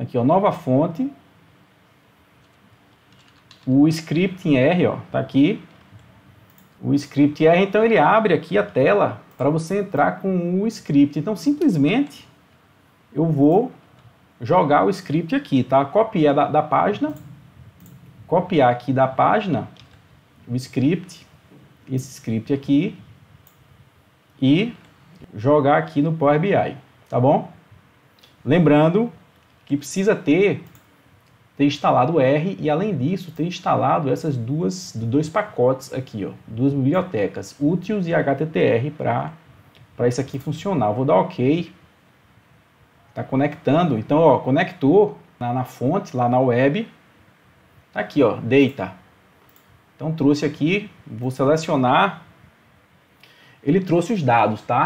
Tá aqui, ó, nova fonte. O script em R, ó, tá aqui. O script em R, então ele abre aqui a tela para você entrar com o script. Então, simplesmente, eu vou jogar o script aqui, tá? Copiar da, da página, copiar aqui da página o script, esse script aqui, e jogar aqui no Power BI, tá bom? Lembrando que precisa ter, ter instalado o R e, além disso, ter instalado essas duas dois pacotes aqui, ó, duas bibliotecas, Utils e HTTR, para isso aqui funcionar. Eu vou dar OK. Está conectando. Então, ó, conectou na, na fonte, lá na web. Está aqui, ó, data. Então, trouxe aqui, vou selecionar. Ele trouxe os dados, tá?